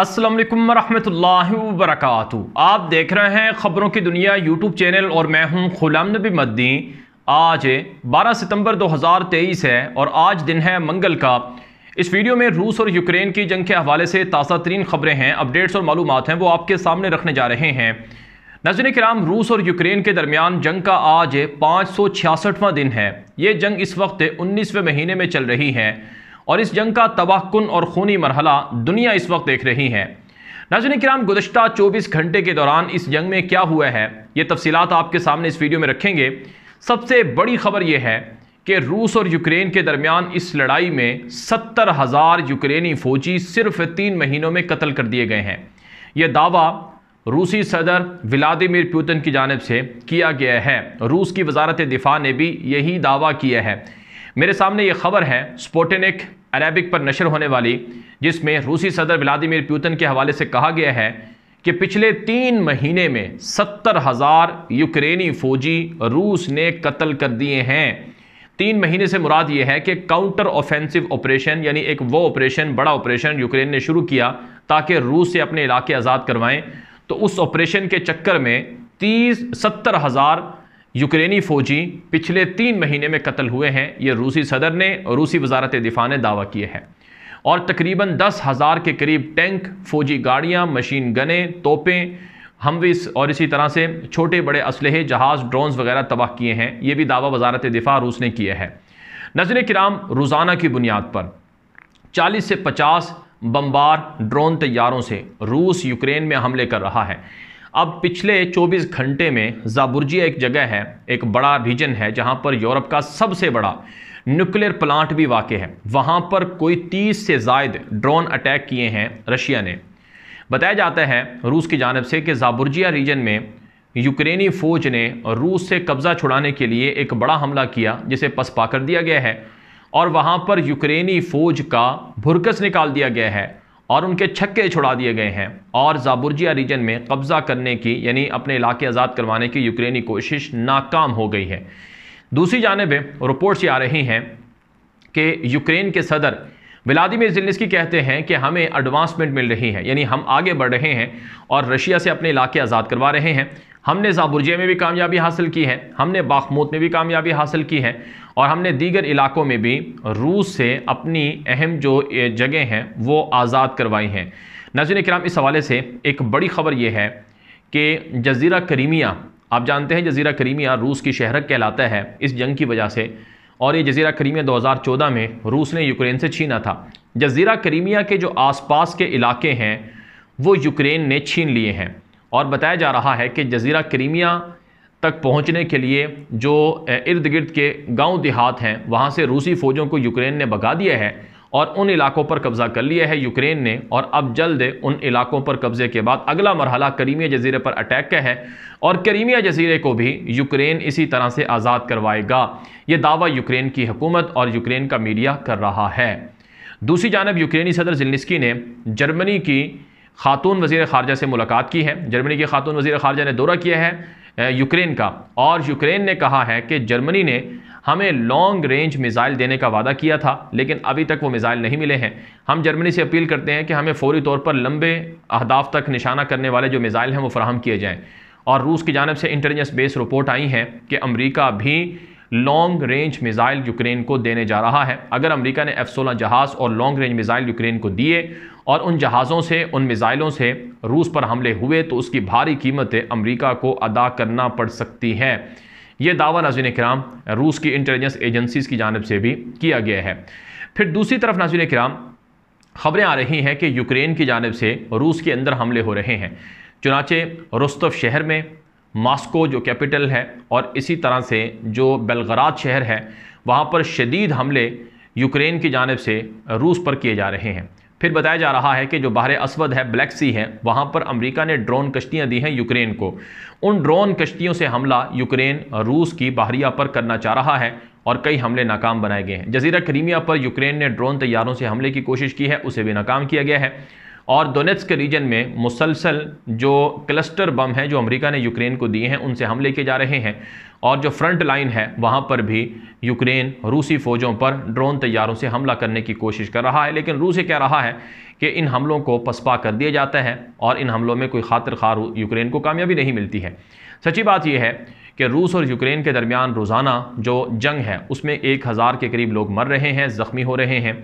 असलम वालेकुम वरक आप देख रहे हैं ख़बरों की दुनिया यूट्यूब चैनल और मैं हूं गुलाम नबी मद्दी आज 12 सितंबर 2023 है और आज दिन है मंगल का इस वीडियो में रूस और यूक्रेन की जंग के हवाले से ताज़ा तरीन ख़बरें हैं अपडेट्स और मालूम हैं वो आपके सामने रखने जा रहे हैं नजर कराम रूस और यूक्रेन के दरमियान जंग का आज पाँच दिन है ये जंग इस वक्त उन्नीसवें महीने में चल रही है और इस जंग का तबाहकुन और खूनी मरहला दुनिया इस वक्त देख रही है नाजन कराम गुजशत चौबीस घंटे के दौरान इस जंग में क्या हुआ है ये तफसीत आपके सामने इस वीडियो में रखेंगे सबसे बड़ी खबर यह है कि रूस और यूक्रेन के दरमियान इस लड़ाई में सत्तर हज़ार यूक्रेनी फ़ौजी सिर्फ तीन महीनों में कत्ल कर दिए गए हैं यह दावा रूसी सदर व्लादिमिर पुतिन की जानब से किया गया है रूस की वजारत दिफा ने भी यही दावा किया है मेरे सामने ये खबर है स्पोटेनिक अरेबिक पर नशर होने वाली जिसमें रूसी सदर व्लादिमिर प्यूतन के हवाले से कहा गया है कि पिछले तीन महीने में सत्तर हज़ार यूक्रेनी फ़ौजी रूस ने कत्ल कर दिए हैं तीन महीने से मुराद ये है कि काउंटर ऑफेंसिव ऑपरेशन यानी एक वो ऑपरेशन बड़ा ऑपरेशन यूक्रेन ने शुरू किया ताकि रूस से अपने इलाके आज़ाद करवाएं तो उस ऑपरेशन के चक्कर में तीस सत्तर हज़ार यूक्रेनी फौजी पिछले तीन महीने में कत्ल हुए हैं ये रूसी सदर ने और रूसी वजारत दिफा ने दावा किए हैं और तकरीबन दस हज़ार के करीब टैंक फौजी गाड़ियाँ मशीन गने तोपें हमविस और इसी तरह से छोटे बड़े असलहे जहाज़ ड्रोन्स वगैरह तबाह किए हैं ये भी दावा वजारत दिफा रूस ने किए हैं नजर कराम रोज़ाना की बुनियाद पर चालीस से पचास बम्बार ड्रोन तैयारों से रूस यूक्रेन में हमले कर रहा है अब पिछले 24 घंटे में जाबुर्जिया एक जगह है एक बड़ा रीजन है जहां पर यूरोप का सबसे बड़ा न्यूक्लियर प्लांट भी वाक़ है वहां पर कोई 30 से जायद ड्रोन अटैक किए हैं रशिया ने बताया जाता है रूस की जानब से कि जाबुर्जिया रीजन में यूक्रेनी फ़ौज ने रूस से कब्ज़ा छुड़ाने के लिए एक बड़ा हमला किया जिसे पसपा कर दिया गया है और वहाँ पर यूक्रेनी फ़ौज का भुरकस निकाल दिया गया है और उनके छक्के छुड़ा दिए गए हैं और जाबुर्जिया रीजन में कब्ज़ा करने की यानी अपने इलाके आज़ाद करवाने की यूक्रेनी कोशिश नाकाम हो गई है दूसरी जानब रिपोर्ट्स ये आ रही हैं कि यूक्रेन के सदर विलादिमिर जिलनिस्की कहते हैं कि हमें एडवांसमेंट मिल रही है यानी हम आगे बढ़ रहे हैं और रशिया से अपने इलाके आज़ाद करवा रहे हैं हमने ज़ाबुरजिया में भी कामयाबी हासिल की है हमने बाखमूत में भी कामयाबी हासिल की है और हमने दीगर इलाकों में भी रूस से अपनी अहम जो जगह हैं वो आज़ाद करवाई हैं नज़र कराम इस हवाले से एक बड़ी खबर यह है कि जजीरा करीमिया आप जानते हैं जजीरा करीमिया रूस की शहरक कहलाता है इस जंग की वजह से और ये जजीरा करीमिया 2014 में रूस ने यूक्रेन से छीना था जजीरा करीमिया के जो आसपास के इलाके हैं वो यूक्रेन ने छीन लिए हैं और बताया जा रहा है कि जजीरा क्रीमिया तक पहुंचने के लिए जो इर्द गिर्द के गांव देहात हैं वहां से रूसी फ़ौजों को यूक्रेन ने भगा दिया है और उन इलाकों पर कब्ज़ा कर लिया है यूक्रेन ने और अब जल्द उन इलाकों पर कब्ज़े के बाद अगला मरहला करीमिया जजीरे पर अटैक का है और करीमिया जजीरे को भी यूक्रेन इसी तरह से आज़ाद करवाएगा ये दावा यूक्रेन की हुकूमत और यूक्रेन का मीडिया कर रहा है दूसरी जानब यूक्रेनी सदर जिलनिस्की ने जर्मनी की खातून वजीर खारजा से मुलाकात की है जर्मनी की खातून वजीर खारजा ने दौरा किया है यूक्रेन का और यूक्रेन ने कहा है कि जर्मनी ने हमें लॉन्ग रेंज मिज़ाइल देने का वादा किया था लेकिन अभी तक वो मिज़ाइल नहीं मिले हैं हम जर्मनी से अपील करते हैं कि हमें फौरी तौर पर लंबे अहदाफ तक निशाना करने वाले जो मिसाइल हैं वो फ्राहम किए जाएँ और रूस की जानब से इंटेलिजेंस बेस रिपोर्ट आई है कि अमरीका भी लॉन्ग रेंज मिज़ाइल यूक्रेन को देने जा रहा है अगर अमेरिका ने एफ सोलह जहाज़ और लॉन्ग रेंज मिज़ाइल यूक्रेन को दिए और उन जहाज़ों से उन मिज़ाइलों से रूस पर हमले हुए तो उसकी भारी कीमतें अमरीका को अदा करना पड़ सकती हैं ये दावा नाजिन कराम रूस की इंटेलिजेंस एजेंसीज़ की जानब से भी किया गया है फिर दूसरी तरफ नाजिन कराम खबरें आ रही हैं कि यूक्रेन की जानब से रूस के अंदर हमले हो रहे हैं चुनाचे रोस्तव शहर में मास्को जो कैपिटल है और इसी तरह से जो बेलगराज शहर है वहाँ पर शदीद हमले यूक्रेन की जानब से रूस पर किए जा रहे हैं फिर बताया जा रहा है कि जो बाहर असवद है ब्लैक सी है वहाँ पर अमेरिका ने ड्रोन कश्तियाँ दी हैं यूक्रेन को उन ड्रोन कश्तियों से हमला यूक्रेन रूस की बाहरिया पर करना चाह रहा है और कई हमले नाकाम बनाए गए हैं जजीरा क्रीमिया पर यूक्रेन ने ड्रोन तैयारों से हमले की कोशिश की है उसे भी नाकाम किया गया है और दोनेट्स के रीजन में मुसलसल जो क्लस्टर बम हैं जो अमेरिका ने यूक्रेन को दिए हैं उनसे हम लेके जा रहे हैं और जो फ्रंट लाइन है वहाँ पर भी यूक्रेन रूसी फ़ौजों पर ड्रोन तैयारों से हमला करने की कोशिश कर रहा है लेकिन रूस ये कह रहा है कि इन हमलों को पसपा कर दिया जाता है और इन हमलों में कोई खातर खार यूक्रेन को कामयाबी नहीं मिलती है सच्ची बात यह है कि रूस और यूक्रेन के दरमियान रोज़ाना जो जंग है उसमें एक हज़ार के करीब लोग मर रहे हैं ज़ख्मी हो रहे हैं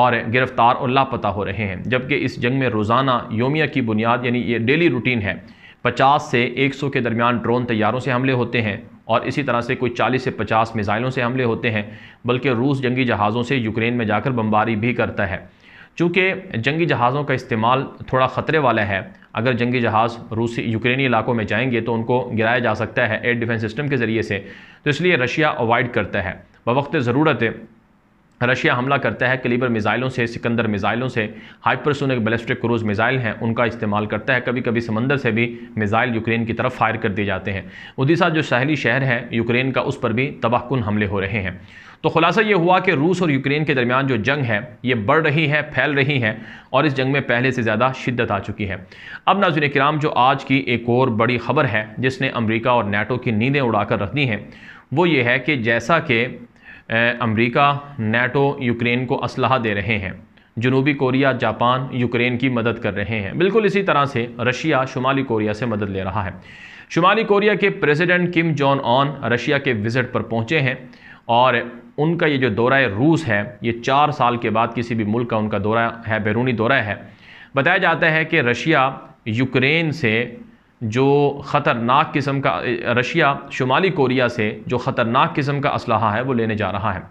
और गिरफ्तार और लापता हो रहे हैं जबकि इस जंग में रोज़ाना योमिया की बुनियाद यानी ये डेली रूटीन है 50 से 100 के दरमियान ड्रोन तैयारों से हमले होते हैं और इसी तरह से कोई 40 से 50 मिज़ाइलों से हमले होते हैं बल्कि रूस जंगी जहाज़ों से यूक्रेन में जाकर बमबारी भी करता है चूँकि जंगी जहाज़ों का इस्तेमाल थोड़ा ख़तरे वाला है अगर जंगी जहाज़ रूसी यूक्रेनी इलाकों में जाएंगे तो उनको गिराया जा सकता है एयर डिफेंस सिस्टम के ज़रिए से तो इसलिए रशिया अवॉइड करता है बवक्त ज़रूरत रशिया हमला करता है कलीबर मिज़ाइलों से सिकंदर मिज़ाइलों से हाइपरसोनिक बैलिस्टिक क्रूज़ मिसाइल हैं उनका इस्तेमाल करता है कभी कभी समंदर से भी मिज़ाइल यूक्रेन की तरफ फायर कर दिए जाते हैं उदीसा जो साहली शहर है यूक्रेन का उस पर भी तबाहकुन हमले हो रहे हैं तो खुलासा ये हुआ कि रूस और यूक्रेन के दरमियान जो जंग है ये बढ़ रही है फैल रही है और इस जंग में पहले से ज़्यादा शिद्दत आ चुकी है अब नाजुन कराम जो आज की एक और बड़ी खबर है जिसने अमरीका और नेटो की नींदें कर रख दी हैं वो ये है कि जैसा कि अमेरिका नेटो यूक्रेन को असलाह दे रहे हैं जनूबी कोरिया जापान यूक्रेन की मदद कर रहे हैं बिल्कुल इसी तरह से रशिया शुमाली कोरिया से मदद ले रहा है शुमाली कोरिया के president Kim Jong Un Russia के विज़िट पर पहुंचे हैं और उनका ये जो दौरा रूस है ये चार साल के बाद किसी भी मुल्क का उनका दौरा है बैरूनी दौरा है बताया जाता है कि रशिया यूक्रेन से जो ख़तरनाक किस्म का रशिया शुमाली कोरिया से जो ख़तरनाक किस्म का इसल है वो लेने जा रहा है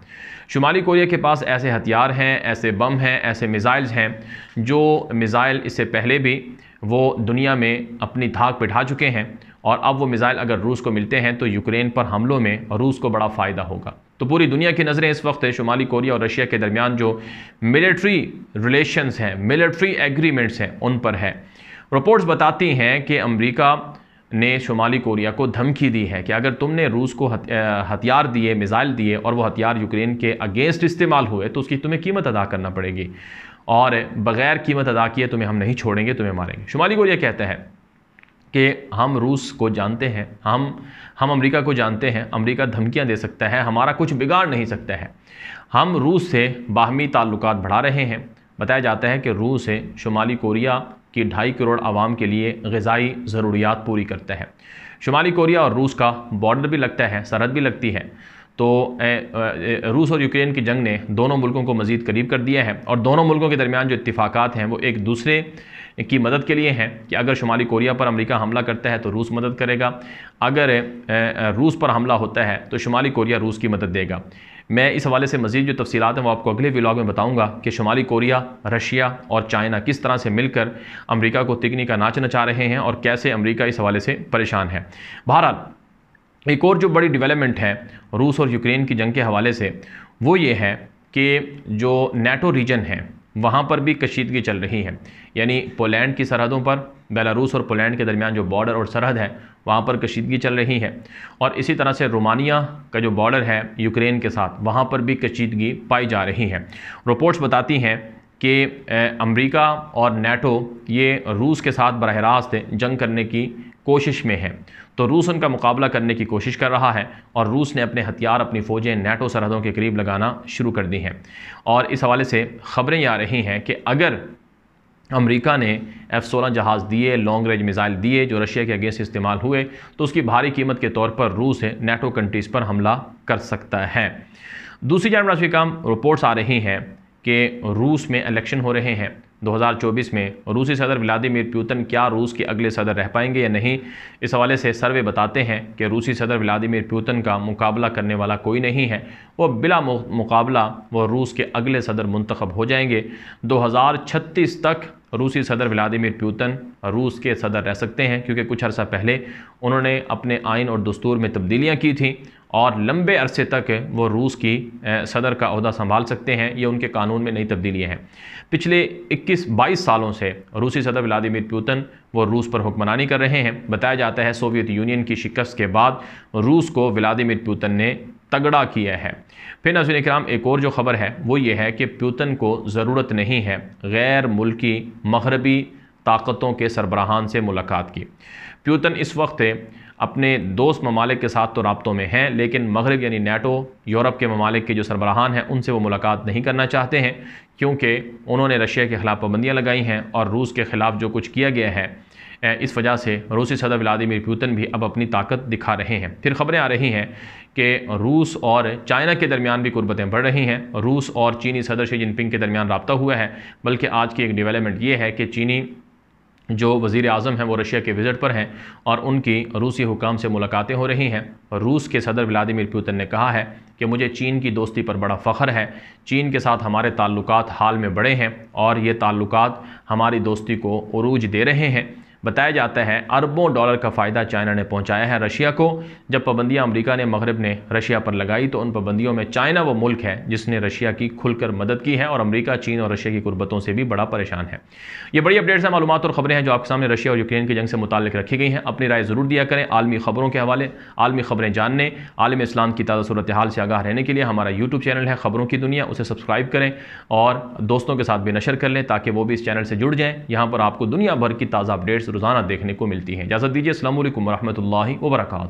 शुमाली कोरिया के पास ऐसे हथियार हैं ऐसे बम हैं ऐसे मिज़ाइल्स हैं जो मिज़ाइल इससे पहले भी वो दुनिया में अपनी धाक बिठा चुके हैं और अब वो मिज़ाइल अगर रूस को मिलते हैं तो यूक्रेन पर हमलों में रूस को बड़ा फ़ायदा होगा तो पूरी दुनिया की नज़रें इस वक्त शुमाली कोरिया और रशिया के दरमियान जो मिलिट्री रिलेशंस हैं मिलिट्री एग्रीमेंट्स हैं उन पर है रिपोर्ट्स बताती हैं कि अमेरिका ने शुमाली कोरिया को धमकी दी है कि अगर तुमने रूस को हथियार दिए मिज़ाइल दिए और वो हथियार यूक्रेन के अगेंस्ट इस्तेमाल हुए तो उसकी तुम्हें कीमत अदा करना पड़ेगी और बग़ैर कीमत अदा किए तुम्हें हम नहीं छोड़ेंगे तुम्हें मारेंगे शुमाली कोरिया कहता है कि हम रूस को जानते हैं हम हम अमेरिका को जानते हैं अमेरिका धमकियां दे सकता है हमारा कुछ बिगाड़ नहीं सकता है हम रूस से बाहमी ताल्लुकात बढ़ा रहे हैं बताया जाता है कि रूस से शुमाली कोरिया कि ढाई करोड़ आवाम के लिए गजाई ज़रूरियात पूरी करता है शुमाली कोरिया और रूस का बॉर्डर भी लगता है सरहद भी लगती है तो रूस और यूक्रेन की जंग ने दोनों मुल्कों को मज़ीद करीब कर दिया है और दोनों मुल्कों के दरमियान जो इतफ़ाक़ात हैं वो एक दूसरे की मदद के लिए हैं कि अगर शुमाली कोरिया पर अमेरिका हमला करता है तो रूस मदद करेगा अगर रूस पर हमला होता है तो शुमाली कोरिया रूस की मदद देगा मैं इस हवाले से मजीद जो तफसीत हैं वो आपको अगले व्लाग में बताऊँगा कि शुमाली कोरिया रशिया और चाइना किस तरह से मिलकर अमरीका को तिकनी का नाच नचा रहे हैं और कैसे अमरीका इस हवाले से परेशान है बहरहाल एक और जो बड़ी डेवलपमेंट है रूस और यूक्रेन की जंग के हवाले से वो ये है कि जो नेटो रीजन है वहाँ पर भी कशीदगी चल रही है यानी पोलैंड की सरहदों पर बेलारूस और पोलैंड के दरमियान जो बॉर्डर और सरहद है वहाँ पर कशीदगी चल रही है और इसी तरह से रोमानिया का जो बॉर्डर है यूक्रेन के साथ वहाँ पर भी कशीदगी पाई जा रही है रिपोर्ट्स बताती हैं कि अमरीका और नेटो ये रूस के साथ बरह रास्त जंग करने की कोशिश में है तो रूस उनका मुकाबला करने की कोशिश कर रहा है और रूस ने अपने हथियार अपनी फ़ौजें नेटो सरहदों के करीब लगाना शुरू कर दी हैं और इस हवाले से खबरें आ रही हैं कि अगर अमेरिका ने एफ़ सोलह जहाज़ दिए लॉन्ग रेंज मिज़ाइल दिए जो रशिया के अगेंस्ट इस्तेमाल हुए तो उसकी भारी कीमत के तौर पर रूस नेटो कंट्रीज़ पर हमला कर सकता है दूसरी जानब काम रिपोर्ट्स आ रही हैं कि रूस में इलेक्शन हो रहे हैं 2024 में रूसी सदर व्लादिमीर प्यूतन क्या रूस के अगले सदर रह पाएंगे या नहीं इस हवाले से सर्वे बताते हैं कि रूसी सदर व्लादिमीर प्यूतन का मुकाबला करने वाला कोई नहीं है वो बिला मुकाबला वो रूस के अगले सदर मंतखब हो जाएंगे 2036 तक रूसी सदर व्लादिमिर प्यूतन रूस के सदर रह सकते हैं क्योंकि कुछ अरसा पहले उन्होंने अपने आइन और दस्तूर में तब्दीलियाँ की थी और लंबे अरसे तक वो रूस की सदर का अहदा संभाल सकते हैं ये उनके कानून में नई तब्दीलियाँ हैं पिछले 21-22 सालों से रूसी सदर व्लादिमिर प्यूतन वो रूस पर हुक्मरानी कर रहे हैं बताया जाता है सोवियत यूनियन की शिकस्त के बाद रूस को व्लादिमिर प्यूतन ने तगड़ा किया है फिर नजर कराम एक और जो ख़बर है वो ये है कि प्यूतन को ज़रूरत नहीं है गैर मुल्की मगरबी ताकतों के सरबराहान से मुलाकात की प्यूतन इस वक्त अपने दोस्त ममालिक के साथ तो रबतों में हैं लेकिन मगरब यानी नेटो यूरोप के ममालिक के जो सरबराहान हैं उनसे वो मुलाकात नहीं करना चाहते हैं क्योंकि उन्होंने रशिया के ख़िलाफ़ पाबंदियाँ लगाई हैं और रूस के ख़िलाफ़ जो कुछ किया गया है इस वजह से रूसी सदर व्लादिमिर पुतिन भी अब अपनी ताकत दिखा रहे हैं फिर खबरें आ रही हैं कि रूस और चाइना के दरमियान भी कुर्बतें बढ़ रही हैं रूस और चीनी सदर शी जिनपिंग के दरमियान रबता हुआ है बल्कि आज की एक डिवेलपमेंट ये है कि चीनी जो वज़ी अजम हैं वो रशिया के विज़िट पर हैं और उनकी रूसी हुकाम से मुलाकातें हो रही हैं रूस के सदर व्लादिमिर पुतिन ने कहा है कि मुझे चीन की दोस्ती पर बड़ा फ़ख्र है चीन के साथ हमारे ताल्लुकात हाल में बड़े हैं और ये ताल्लुकात हमारी दोस्ती को अरूज दे रहे हैं बताया जाता है अरबों डॉलर का फ़ायदा चाइना ने पहुंचाया है रशिया को जब पाबंदियां अमेरिका ने मगरब ने रशिया पर लगाई तो उन पाबंदियों में चाइना वो मुल्क है जिसने रशिया की खुलकर मदद की है और अमेरिका चीन और रशिया की गुर्बतों से भी बड़ा परेशान है ये बड़ी अपडेट्स हैं मालूम और खबरें हैं जो आपके सामने रशिया और यूक्रेन की जंग से मुतल रखी गई हैं अपनी राय ज़रूर दिया करें आलमी खबरों के हवाले आलमी खबरें जानने आलम इस्लाम की ताज़ा सूरत हाल से आगाह रहने के लिए हमारा यूट्यूब चैनल है खबरों की दुनिया उसे सब्सक्राइब करें और दोस्तों के साथ भी नशर कर लें ताकि वो भी इस चैनल से जुड़ जाएँ यहाँ पर आपको दुनिया भर की ताज़ा अपडेट्स रोज़ाना देखने को मिलती हैं इजाज़त दीजिए असल वरहमल वर्का